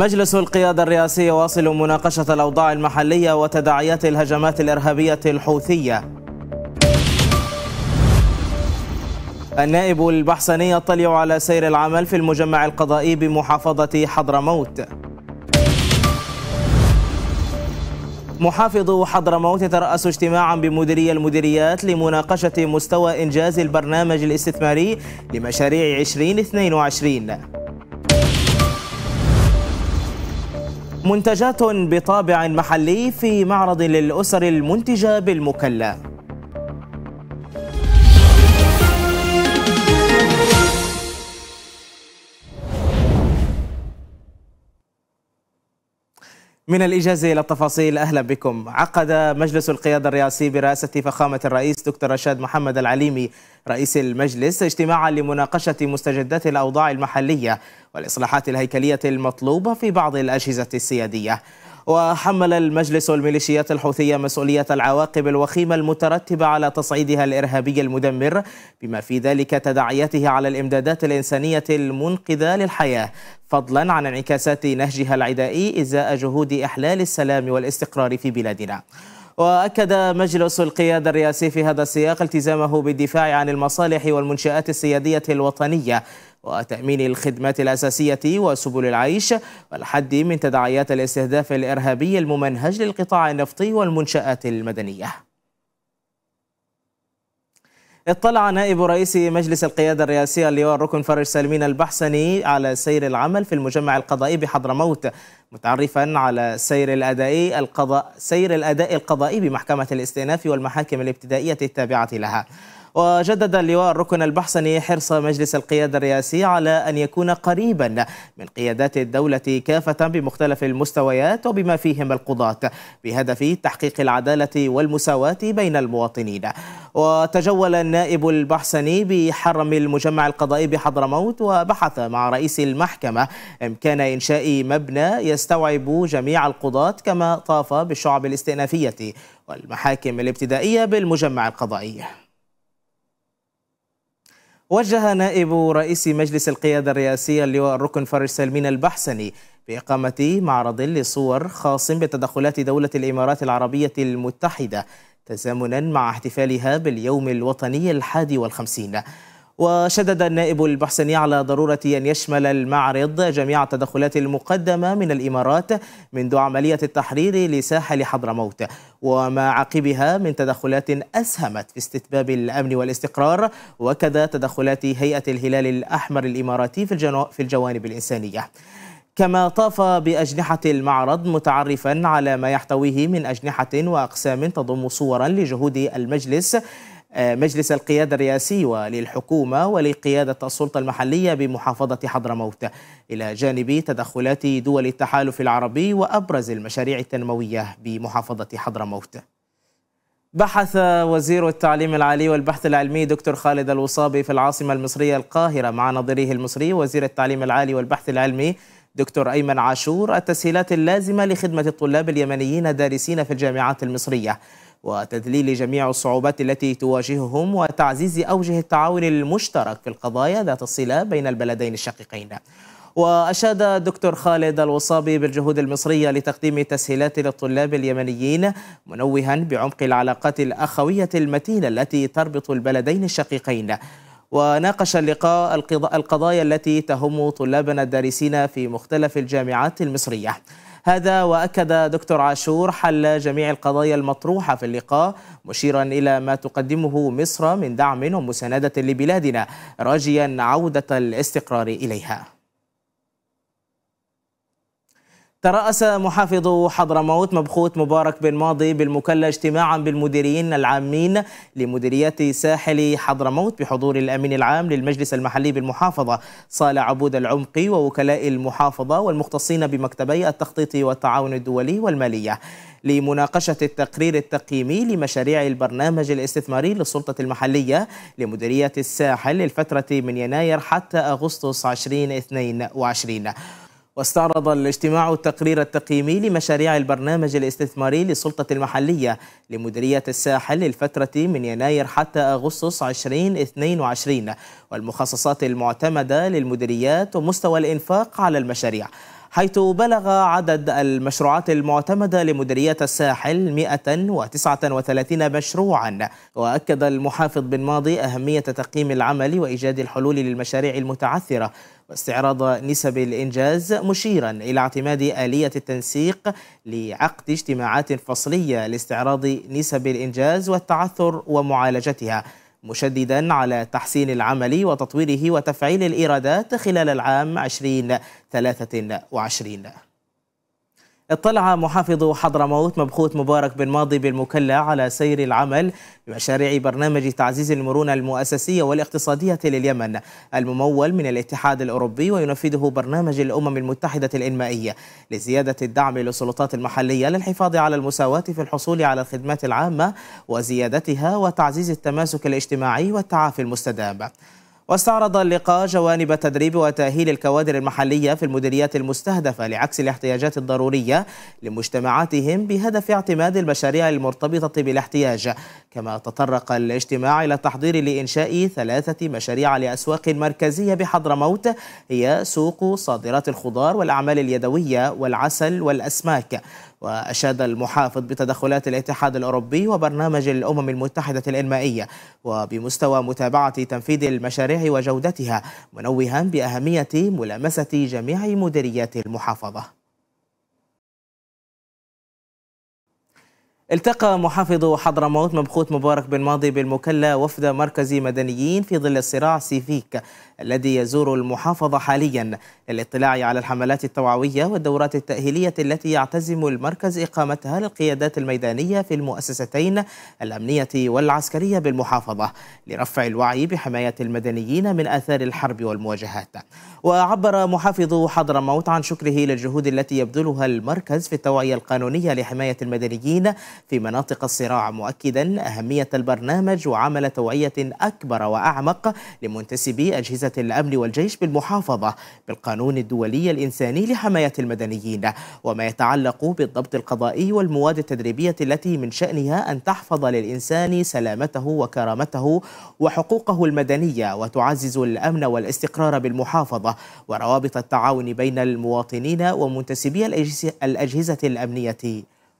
مجلس القيادة الرئاسي يواصل مناقشة الأوضاع المحلية وتداعيات الهجمات الإرهابية الحوثية النائب البحسني يطلع على سير العمل في المجمع القضائي بمحافظة حضرموت محافظ حضرموت ترأس اجتماعا بمديري المديريات لمناقشة مستوى إنجاز البرنامج الاستثماري لمشاريع 2022 منتجات بطابع محلي في معرض للأسر المنتجة بالمكلا من الإجازة إلى التفاصيل أهلا بكم عقد مجلس القيادة الرئاسي برئاسة فخامة الرئيس دكتور رشاد محمد العليمي رئيس المجلس اجتماعا لمناقشة مستجدات الأوضاع المحلية والإصلاحات الهيكلية المطلوبة في بعض الأجهزة السيادية وحمل المجلس الميليشيات الحوثية مسؤولية العواقب الوخيمة المترتبة على تصعيدها الإرهابي المدمر بما في ذلك تداعياته على الإمدادات الإنسانية المنقذة للحياة فضلا عن انعكاسات نهجها العدائي إزاء جهود إحلال السلام والاستقرار في بلادنا وأكد مجلس القيادة الرئاسي في هذا السياق التزامه بالدفاع عن المصالح والمنشآت السيادية الوطنية وتأمين الخدمات الأساسية وسبل العيش والحد من تداعيات الاستهداف الإرهابي الممنهج للقطاع النفطي والمنشآت المدنية اطلع نائب رئيس مجلس القيادة الرئاسية اللواء الركن فرج سالمين البحسني على سير العمل في المجمع القضائي بحضرموت متعرفا على سير الأداء القضاء سير الأداء القضائي بمحكمة الاستئناف والمحاكم الابتدائية التابعة لها وجدد اللواء الركن البحسني حرص مجلس القيادة الرئاسي على أن يكون قريبا من قيادات الدولة كافة بمختلف المستويات وبما فيهم القضاة بهدف تحقيق العدالة والمساواة بين المواطنين وتجول النائب البحسني بحرم المجمع القضائي بحضرموت وبحث مع رئيس المحكمة إمكان إنشاء مبنى يستوعب جميع القضاة كما طاف بالشعب الاستئنافية والمحاكم الابتدائية بالمجمع القضائي وجه نائب رئيس مجلس القيادة الرئاسية اللواء الركن فارس سلمين البحسني بإقامة معرض لصور خاص بتدخلات دولة الإمارات العربية المتحدة تزامنا مع احتفالها باليوم الوطني الحادي والخمسين وشدد النائب المحسني على ضرورة أن يشمل المعرض جميع التدخلات المقدمة من الإمارات منذ عملية التحرير لساحل حضرموت وما عقبها من تدخلات أسهمت في استتباب الأمن والاستقرار وكذا تدخلات هيئة الهلال الأحمر الإماراتي في, في الجوانب الإنسانية كما طاف بأجنحة المعرض متعرفا على ما يحتويه من أجنحة وأقسام تضم صورا لجهود المجلس آه، مجلس القيادة الرئاسي وللحكومة ولقيادة السلطة المحلية بمحافظة حضرموت إلى جانب تدخلات دول التحالف العربي وأبرز المشاريع التنموية بمحافظة حضرموت بحث وزير التعليم العالي والبحث العلمي دكتور خالد الوصابي في العاصمة المصرية القاهرة مع نظيره المصري وزير التعليم العالي والبحث العلمي دكتور أيمن عاشور التسهيلات اللازمة لخدمة الطلاب اليمنيين دارسين في الجامعات المصرية وتذليل جميع الصعوبات التي تواجههم وتعزيز أوجه التعاون المشترك في القضايا ذات الصلة بين البلدين الشقيقين وأشاد دكتور خالد الوصابي بالجهود المصرية لتقديم تسهيلات للطلاب اليمنيين منوها بعمق العلاقات الأخوية المتينة التي تربط البلدين الشقيقين وناقش اللقاء القضايا التي تهم طلابنا الدارسين في مختلف الجامعات المصرية هذا وأكد دكتور عاشور حل جميع القضايا المطروحة في اللقاء مشيرا إلى ما تقدمه مصر من دعم ومساندة لبلادنا راجيا عودة الاستقرار إليها ترأس محافظ حضرموت مبخوت مبارك بن ماضي بالمكلا اجتماعا بالمديرين العامين لمديريات ساحل حضرموت بحضور الأمين العام للمجلس المحلي بالمحافظة صالح عبود العمقي ووكلاء المحافظة والمختصين بمكتبي التخطيط والتعاون الدولي والمالية لمناقشة التقرير التقييمي لمشاريع البرنامج الاستثماري للسلطة المحلية لمديريات الساحل للفترة من يناير حتى أغسطس 2022 واستعرض الاجتماع التقرير التقييمي لمشاريع البرنامج الاستثماري للسلطة المحلية لمديرية الساحل للفترة من يناير حتى أغسطس 2022 والمخصصات المعتمدة للمديريات ومستوى الإنفاق على المشاريع حيث بلغ عدد المشروعات المعتمدة لمديرية الساحل 139 مشروعا وأكد المحافظ بن ماضي أهمية تقييم العمل وإيجاد الحلول للمشاريع المتعثرة واستعراض نسب الإنجاز مشيرا إلى اعتماد آلية التنسيق لعقد اجتماعات فصلية لاستعراض نسب الإنجاز والتعثر ومعالجتها مشددا على تحسين العمل وتطويره وتفعيل الإيرادات خلال العام 2023 اطلع محافظ حضرموت مبخوت مبارك بن ماضي بالمكلا على سير العمل بمشاريع برنامج تعزيز المرونة المؤسسية والاقتصادية لليمن الممول من الاتحاد الأوروبي وينفذه برنامج الأمم المتحدة الإنمائية لزيادة الدعم للسلطات المحلية للحفاظ على المساواة في الحصول على الخدمات العامة وزيادتها وتعزيز التماسك الاجتماعي والتعافي المستدام واستعرض اللقاء جوانب تدريب وتأهيل الكوادر المحلية في المديريات المستهدفة لعكس الاحتياجات الضرورية لمجتمعاتهم بهدف اعتماد المشاريع المرتبطة بالاحتياج كما تطرق الاجتماع إلى التحضير لإنشاء ثلاثة مشاريع لأسواق مركزية بحضرموت هي سوق صادرات الخضار والأعمال اليدوية والعسل والأسماك وأشاد المحافظ بتدخلات الاتحاد الأوروبي وبرنامج الأمم المتحدة الإنمائية وبمستوى متابعة تنفيذ المشاريع وجودتها منوها بأهمية ملامسة جميع مديريات المحافظة التقى محافظ حضرموت مبخوت مبارك بن ماضي بالمكلا وفد مركز مدنيين في ظل الصراع سيفيك الذي يزور المحافظة حاليا للاطلاع على الحملات التوعوية والدورات التأهيلية التي يعتزم المركز إقامتها للقيادات الميدانية في المؤسستين الأمنية والعسكرية بالمحافظة لرفع الوعي بحماية المدنيين من آثار الحرب والمواجهات وعبر محافظ حضرموت عن شكره للجهود التي يبذلها المركز في التوعية القانونية لحماية المدنيين في مناطق الصراع مؤكدا أهمية البرنامج وعمل توعية أكبر وأعمق لمنتسبي أجهزة الأمن والجيش بالمحافظة بالقانون الدولي الإنساني لحماية المدنيين وما يتعلق بالضبط القضائي والمواد التدريبية التي من شأنها أن تحفظ للإنسان سلامته وكرامته وحقوقه المدنية وتعزز الأمن والاستقرار بالمحافظة وروابط التعاون بين المواطنين ومنتسبي الأجهزة الأمنية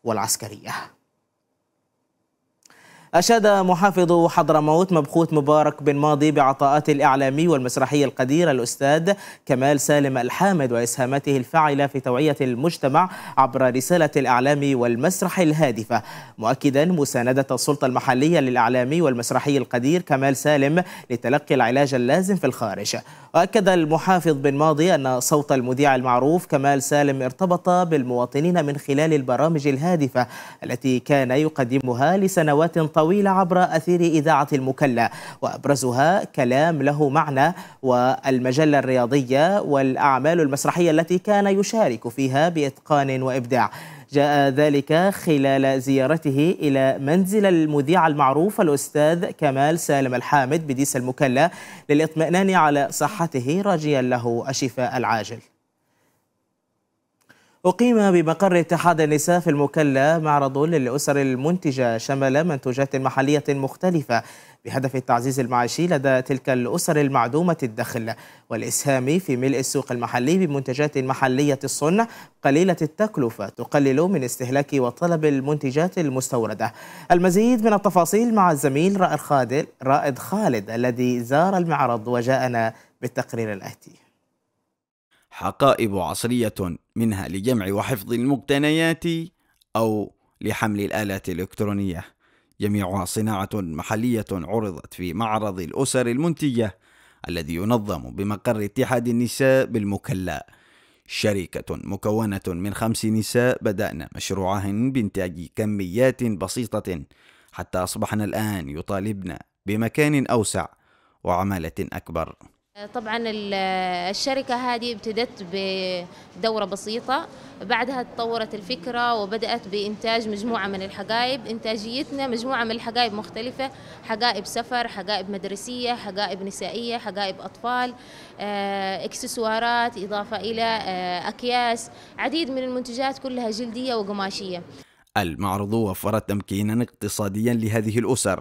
والعسكرية أشاد محافظ حضرموت مبخوت مبارك بن ماضي بعطاءات الإعلامي والمسرحي القدير الأستاذ كمال سالم الحامد وإسهاماته الفاعلة في توعية المجتمع عبر رسالة الإعلام والمسرح الهادفة مؤكدا مساندة السلطة المحلية للإعلامي والمسرحي القدير كمال سالم لتلقي العلاج اللازم في الخارج وأكد المحافظ بن ماضي أن صوت المذيع المعروف كمال سالم ارتبط بالمواطنين من خلال البرامج الهادفة التي كان يقدمها لسنوات طويلة طويلة عبر أثير إذاعة المكلا وأبرزها كلام له معنى والمجلة الرياضية والأعمال المسرحية التي كان يشارك فيها بإتقان وإبداع جاء ذلك خلال زيارته إلى منزل المذيع المعروف الأستاذ كمال سالم الحامد بديس المكلا للإطمئنان على صحته راجيا له الشفاء العاجل أقيم بمقر اتحاد النساء في المكلا معرض للأسر المنتجة شمل منتوجات محلية مختلفة بهدف التعزيز المعيشي لدى تلك الأسر المعدومة الدخل والإسهام في ملء السوق المحلي بمنتجات محلية الصنع قليلة التكلفة تقلل من استهلاك وطلب المنتجات المستوردة المزيد من التفاصيل مع الزميل رائد خالد الذي زار المعرض وجاءنا بالتقرير الآتي حقائب عصرية منها لجمع وحفظ المقتنيات أو لحمل الآلات الإلكترونية جميعها صناعة محلية عرضت في معرض الأسر المنتجة الذي ينظم بمقر اتحاد النساء بالمكلا شركة مكونة من خمس نساء بدأنا مشروعهن بإنتاج كميات بسيطة حتى أصبحنا الآن يطالبنا بمكان أوسع وعمالة أكبر طبعا الشركة هذه ابتدت بدورة بسيطة بعدها تطورت الفكرة وبدأت بإنتاج مجموعة من الحقائب إنتاجيتنا مجموعة من الحقائب مختلفة حقائب سفر حقائب مدرسية حقائب نسائية حقائب أطفال آه، إكسسوارات إضافة إلى آه، أكياس عديد من المنتجات كلها جلدية وقماشية المعرض وفر تمكينا اقتصاديا لهذه الأسر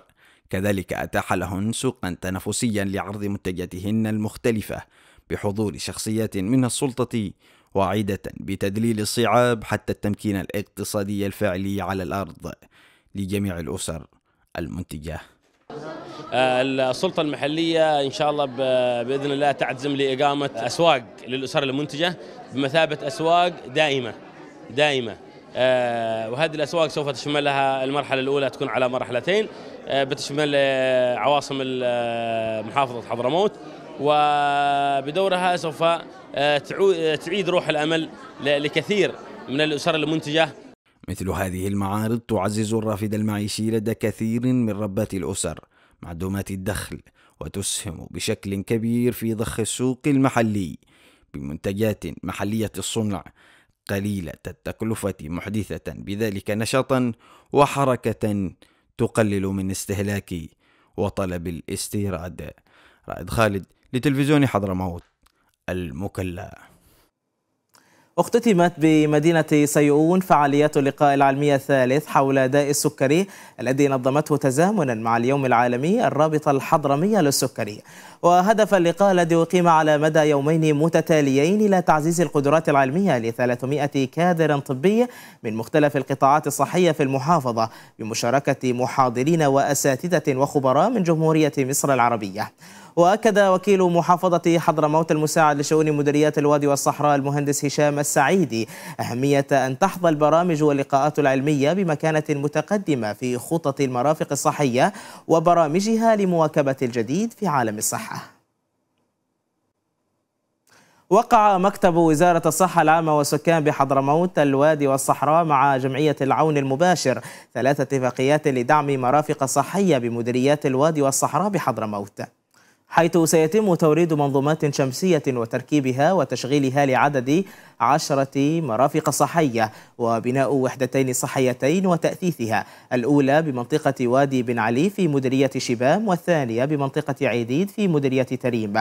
كذلك أتاح لهن سوقا تنافسيا لعرض منتجاتهن المختلفة بحضور شخصيات من السلطة واعدة بتدليل الصعاب حتى التمكين الاقتصادي الفعلي على الأرض لجميع الأسر المنتجة آه، السلطة المحلية إن شاء الله بإذن الله تعزم لإقامة أسواق للأسر المنتجة بمثابة أسواق دائمة دائمة آه، وهذه الأسواق سوف تشملها المرحلة الأولى تكون على مرحلتين آه، بتشمل آه، عواصم محافظة حضرموت وبدورها سوف تعيد روح الأمل لكثير من الأسر المنتجة مثل هذه المعارض تعزز الرافد المعيشي لدى كثير من ربات الأسر معدومات الدخل وتسهم بشكل كبير في ضخ السوق المحلي بمنتجات محلية الصنع قليلة التكلفة محدثة بذلك نشاطا وحركة تقلل من استهلاك وطلب الاستيراد رائد خالد لتلفزيون حضرموت المكلا اختتمت بمدينة سيئون فعاليات اللقاء العلمي الثالث حول داء السكري الذي نظمته تزامنا مع اليوم العالمي الرابطة الحضرمية للسكري وهدف اللقاء الذي أقيم على مدى يومين متتاليين إلى تعزيز القدرات العلمية ل 300 كادر طبي من مختلف القطاعات الصحية في المحافظة بمشاركة محاضرين وأساتذة وخبراء من جمهورية مصر العربية وأكد وكيل محافظة حضرموت المساعد لشؤون مديريات الوادي والصحراء المهندس هشام السعيدي أهمية أن تحظى البرامج واللقاءات العلمية بمكانة متقدمة في خطط المرافق الصحية وبرامجها لمواكبة الجديد في عالم الصحة وقع مكتب وزارة الصحة العامة والسكان بحضرموت الوادي والصحراء مع جمعية العون المباشر ثلاثة اتفاقيات لدعم مرافق صحية بمديريات الوادي والصحراء بحضرموت حيث سيتم توريد منظومات شمسية وتركيبها وتشغيلها لعدد عشرة مرافق صحية وبناء وحدتين صحيتين وتأثيثها الأولى بمنطقة وادي بن علي في مديرية شبام والثانية بمنطقة عيديد في مديرية تريم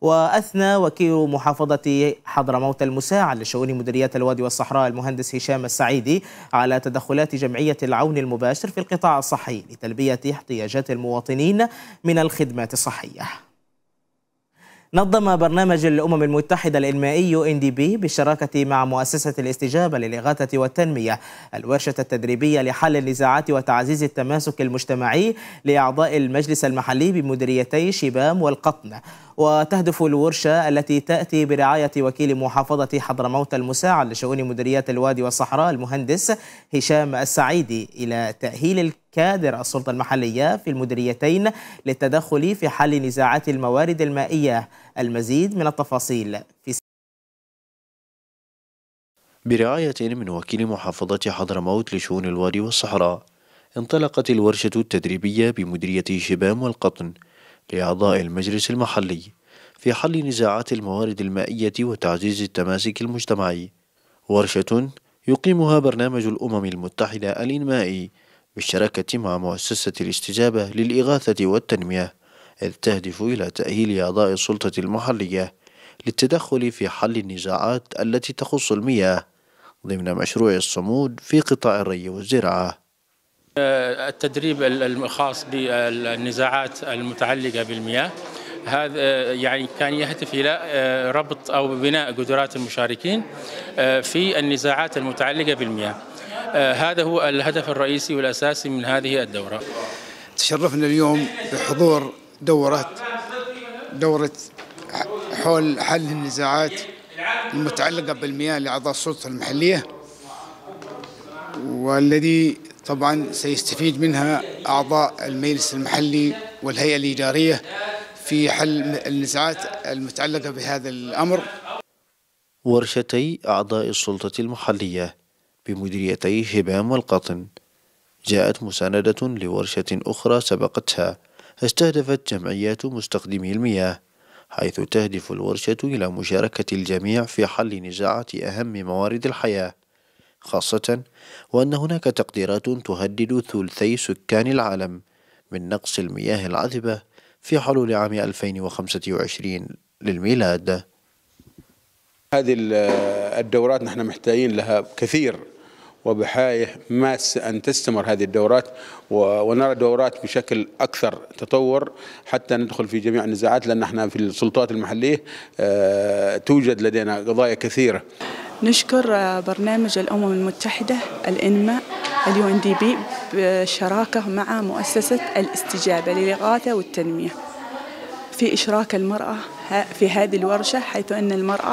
وأثنى وكيل محافظة حضرموت المساعد لشؤون مديرية الوادي والصحراء المهندس هشام السعيدي على تدخلات جمعية العون المباشر في القطاع الصحي لتلبية احتياجات المواطنين من الخدمات الصحية نظم برنامج الأمم المتحدة الإنمائي UNDP بالشراكة مع مؤسسة الاستجابة للإغاثة والتنمية الورشة التدريبية لحل النزاعات وتعزيز التماسك المجتمعي لأعضاء المجلس المحلي بمديريتي شبام والقطن وتهدف الورشة التي تأتي برعاية وكيل محافظة حضرموت المساعد لشؤون مديريات الوادي والصحراء المهندس هشام السعيدي إلى تأهيل كادر السلطة المحلية في المديريتين للتدخل في حل نزاعات الموارد المائية المزيد من التفاصيل في برعاية من وكيل محافظة حضرموت لشؤون الوادي والصحراء انطلقت الورشة التدريبية بمديرية شبام والقطن لأعضاء المجلس المحلي في حل نزاعات الموارد المائية وتعزيز التماسك المجتمعي ورشة يقيمها برنامج الأمم المتحدة الإنمائي بالشراكة مع مؤسسة الاستجابة للإغاثة والتنمية إذ تهدف إلى تأهيل أعضاء السلطة المحلية للتدخل في حل النزاعات التي تخص المياه ضمن مشروع الصمود في قطاع الري والزراعة آه، التدريب الخاص بالنزاعات المتعلقة بالمياه هذا آه، يعني كان يهدف الى آه، ربط او بناء قدرات المشاركين في النزاعات المتعلقه بالمياه. آه، هذا هو الهدف الرئيسي والأساسي من هذه الدورة تشرفنا اليوم بحضور دورة دورة حول حل النزاعات المتعلقة بالمياه لأعضاء السلطة المحلية والذي طبعا سيستفيد منها أعضاء المجلس المحلي والهيئة الإدارية في حل النزاعات المتعلقة بهذا الأمر ورشتي أعضاء السلطة المحلية بمديريتي شبام والقطن جاءت مساندة لورشة أخرى سبقتها استهدفت جمعيات مستخدمي المياه حيث تهدف الورشة إلى مشاركة الجميع في حل نزاعات أهم موارد الحياة خاصة وأن هناك تقديرات تهدد ثلثي سكان العالم من نقص المياه العذبة في حلول عام 2025 للميلاد هذه الدورات نحن محتاجين لها كثير وبحايه ماسه ان تستمر هذه الدورات ونرى دورات بشكل اكثر تطور حتى ندخل في جميع النزاعات لان احنا في السلطات المحليه آه، توجد لدينا قضايا كثيره. نشكر آه، برنامج الامم المتحده الانماء اليو ان دي بي بالشراكه مع مؤسسه الاستجابه للاغاثه والتنميه. في إشراك المرأة في هذه الورشة حيث أن المرأة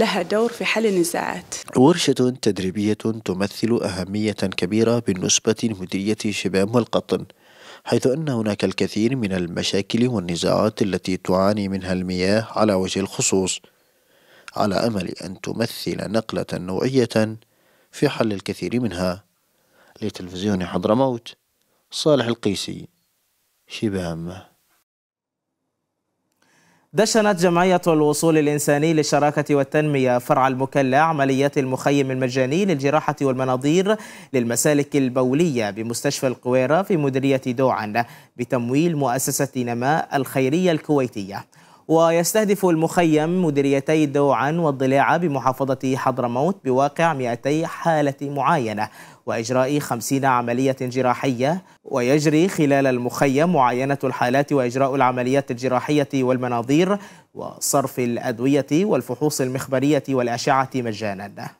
لها دور في حل النزاعات ورشة تدريبية تمثل أهمية كبيرة بالنسبة لمديرية شبام والقطن حيث أن هناك الكثير من المشاكل والنزاعات التي تعاني منها المياه على وجه الخصوص على أمل أن تمثل نقلة نوعية في حل الكثير منها لتلفزيون حضرموت صالح القيسي شبام دشنت جمعية الوصول الإنساني للشراكة والتنمية فرع المكلا عمليات المخيم المجاني للجراحة والمناظير للمسالك البولية بمستشفى القويرة في مديرية دوعن بتمويل مؤسسة نماء الخيرية الكويتية ويستهدف المخيم مديريتي دوعا والضلاعة بمحافظة حضرموت بواقع 200 حالة معاينة وإجراء خمسين عملية جراحية ويجري خلال المخيم معاينة الحالات وإجراء العمليات الجراحية والمناظير وصرف الأدوية والفحوص المخبرية والأشعة مجانا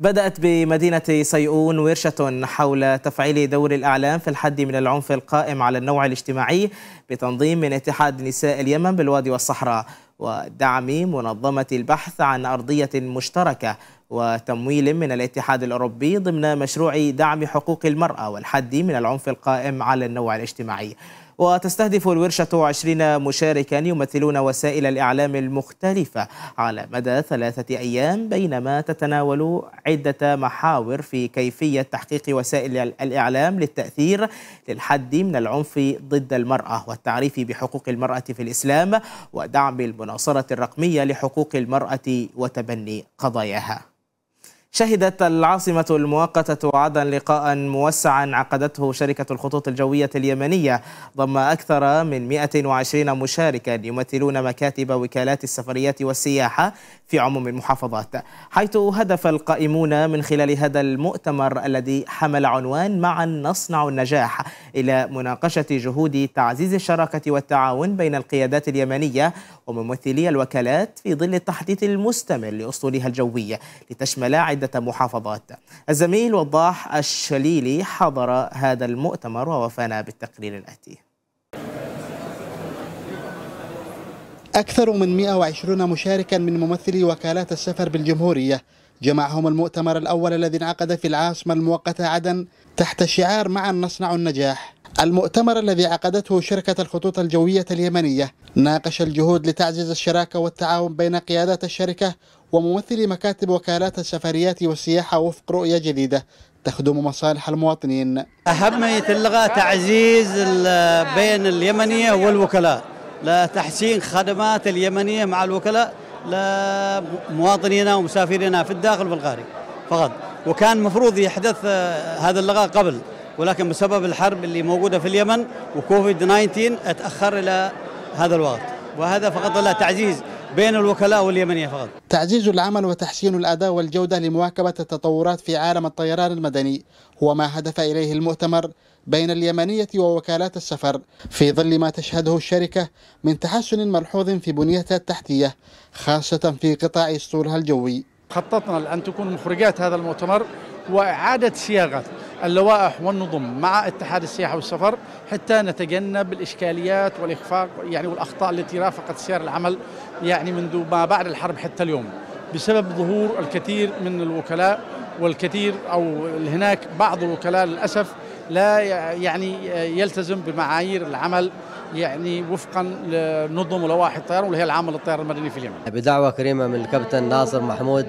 بدأت بمدينة سيئون ورشة حول تفعيل دور الإعلام في الحد من العنف القائم على النوع الاجتماعي بتنظيم من اتحاد نساء اليمن بالوادي والصحراء ودعم منظمة البحث عن أرضية مشتركة وتمويل من الاتحاد الأوروبي ضمن مشروع دعم حقوق المرأة والحد من العنف القائم على النوع الاجتماعي وتستهدف الورشة 20 مشاركا يمثلون وسائل الإعلام المختلفة على مدى ثلاثة أيام بينما تتناول عدة محاور في كيفية تحقيق وسائل الإعلام للتأثير للحد من العنف ضد المرأة والتعريف بحقوق المرأة في الإسلام ودعم المناصرة الرقمية لحقوق المرأة وتبني قضاياها شهدت العاصمة المؤقتة عدن لقاء موسعا عقدته شركة الخطوط الجوية اليمنية ضم أكثر من 120 مشاركا يمثلون مكاتب وكالات السفريات والسياحة في عموم المحافظات حيث هدف القائمون من خلال هذا المؤتمر الذي حمل عنوان معا نصنع النجاح إلى مناقشة جهود تعزيز الشراكة والتعاون بين القيادات اليمنية وممثلي الوكالات في ظل التحديث المستمر لأسطولها الجوية لتشمل عدة محافظات الزميل وضاح الشليلي حضر هذا المؤتمر ووفانا بالتقرير الآتي أكثر من 120 مشاركا من ممثلي وكالات السفر بالجمهورية جمعهم المؤتمر الأول الذي انعقد في العاصمة المؤقتة عدن تحت شعار معا نصنع النجاح المؤتمر الذي عقدته شركة الخطوط الجوية اليمنية ناقش الجهود لتعزيز الشراكة والتعاون بين قيادات الشركة وممثلي مكاتب وكالات السفريات والسياحة وفق رؤية جديدة تخدم مصالح المواطنين أهمية اللغة تعزيز بين اليمنية والوكلاء لتحسين خدمات اليمنية مع الوكلاء لمواطنينا ومسافرينا في الداخل والخارج فقط وكان مفروض يحدث آه، هذا اللقاء قبل ولكن بسبب الحرب اللي موجودة في اليمن وكوفيد 19 اتأخر إلى هذا الوقت وهذا فقط لا تعزيز بين الوكلاء واليمنية فقط تعزيز العمل وتحسين الأداء والجودة لمواكبة التطورات في عالم الطيران المدني هو ما هدف إليه المؤتمر بين اليمنية ووكالات السفر في ظل ما تشهده الشركة من تحسن ملحوظ في بنيتها التحتية خاصة في قطاع اسطولها الجوي خططنا لأن تكون مخرجات هذا المؤتمر وإعادة صياغة اللوائح والنظم مع اتحاد السياحة والسفر حتى نتجنب الإشكاليات والإخفاق يعني والأخطاء التي رافقت سير العمل يعني منذ ما بعد الحرب حتى اليوم بسبب ظهور الكثير من الوكلاء والكثير أو هناك بعض الوكلاء للأسف لا يعني يلتزم بمعايير العمل يعني وفقا لنظم ولوائح الطيران واللي هي العامل الطيران المدني في اليمن. بدعوه كريمه من الكابتن ناصر محمود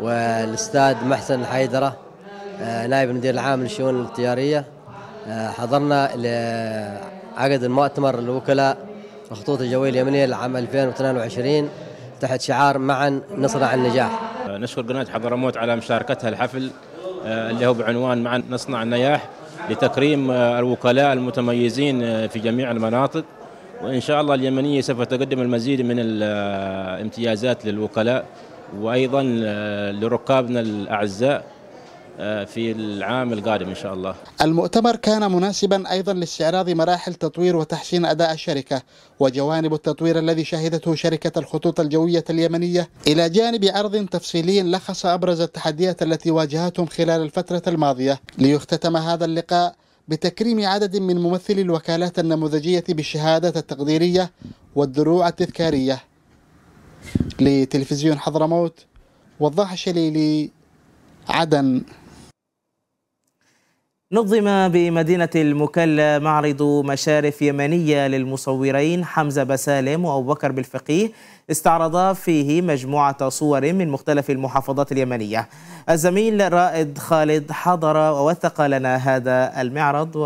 والاستاذ محسن الحيدره آه، نائب المدير العام للشؤون التجارية آه، حضرنا لعقد المؤتمر للوكلاء الخطوط الجوية اليمنية لعام 2022 تحت شعار معا نصنع النجاح آه، نشكر قناة حضرموت على مشاركتها الحفل اللي هو بعنوان معا نصنع النجاح لتكريم الوكلاء المتميزين في جميع المناطق وإن شاء الله اليمنية سوف تقدم المزيد من الامتيازات للوكلاء وأيضا لركابنا الأعزاء آه، في العام القادم إن شاء الله المؤتمر كان مناسبا أيضا لاستعراض مراحل تطوير وتحسين أداء الشركة وجوانب التطوير الذي شهدته شركة الخطوط الجوية اليمنية إلى جانب عرض تفصيلي لخص أبرز التحديات التي واجهتهم خلال الفترة الماضية ليختتم هذا اللقاء بتكريم عدد من ممثلي الوكالات النموذجية بالشهادات التقديرية والدروع التذكارية لتلفزيون حضرموت وضاح شليلي عدن نظم بمدينة المكلا معرض مشارف يمنية للمصورين حمزة بسالم وأبو بكر بالفقيه استعرضا فيه مجموعة صور من مختلف المحافظات اليمنية الزميل رائد خالد حضر ووثق لنا هذا المعرض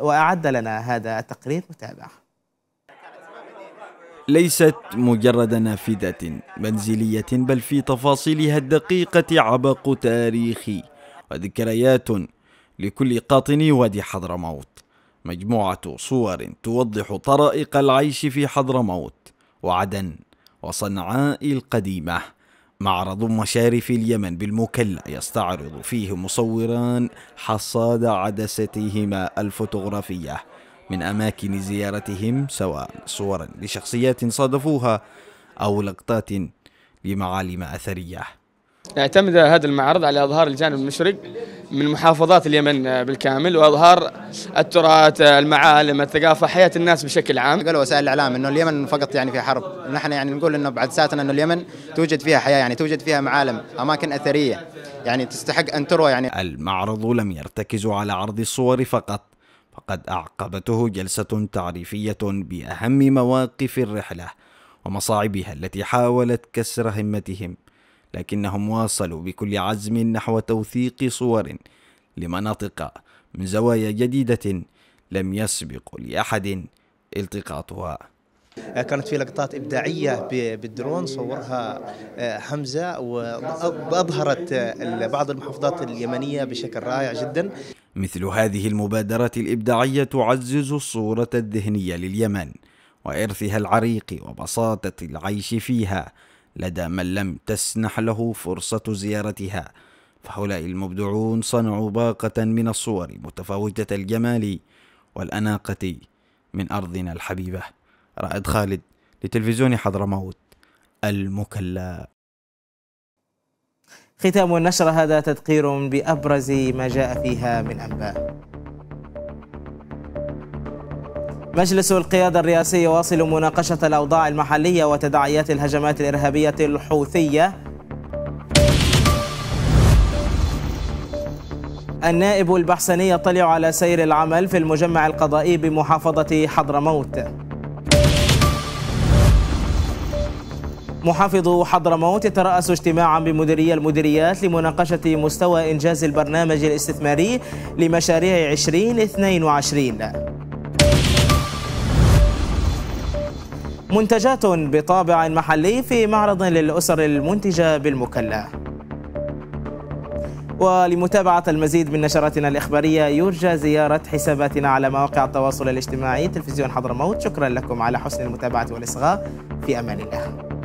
وأعد لنا هذا التقرير متابع ليست مجرد نافذة منزلية بل في تفاصيلها الدقيقة عبق تاريخي وذكريات لكل قاطني وادي حضرموت مجموعة صور توضح طرائق العيش في حضرموت وعدن وصنعاء القديمة معرض مشارف اليمن بالمكلا يستعرض فيه مصوران حصاد عدستهما الفوتوغرافية من أماكن زيارتهم سواء صورا لشخصيات صادفوها أو لقطات لمعالم أثرية اعتمد هذا المعرض على اظهار الجانب المشرق من محافظات اليمن بالكامل واظهار التراث المعالم الثقافه حياه الناس بشكل عام قالوا وسائل الاعلام انه اليمن فقط يعني في حرب نحن يعني نقول انه بعدساتنا انه اليمن توجد فيها حياه يعني توجد فيها معالم اماكن اثريه يعني تستحق ان تروى يعني المعرض لم يرتكز على عرض الصور فقط فقد اعقبته جلسه تعريفيه باهم مواقف الرحله ومصاعبها التي حاولت كسر همتهم لكنهم واصلوا بكل عزم نحو توثيق صور لمناطق من زوايا جديدة لم يسبق لأحد التقاطها آه، كانت في لقطات إبداعية بالدرون صورها آه، حمزة وأظهرت آه، بعض المحافظات اليمنية بشكل رائع جدا مثل هذه المبادرة الإبداعية تعزز الصورة الذهنية لليمن وإرثها العريق وبساطة العيش فيها لدى من لم تسنح له فرصة زيارتها فهؤلاء المبدعون صنعوا باقة من الصور متفاوتة الجمال والأناقة من أرضنا الحبيبة رائد خالد لتلفزيون حضرموت المكلا ختام النشرة هذا تذكير بأبرز ما جاء فيها من أنباء مجلس القيادة الرئاسي يواصل مناقشة الأوضاع المحلية وتداعيات الهجمات الإرهابية الحوثية النائب البحسني يطلع على سير العمل في المجمع القضائي بمحافظة حضرموت محافظ حضرموت يترأس اجتماعا بمديرية المديريات لمناقشة مستوى إنجاز البرنامج الاستثماري لمشاريع 2022 منتجات بطابع محلي في معرض للأسر المنتجة بالمكلا ولمتابعة المزيد من نشراتنا الإخبارية يرجى زيارة حساباتنا على مواقع التواصل الاجتماعي تلفزيون حضرموت شكرا لكم على حسن المتابعة والإصغاء في أمان الله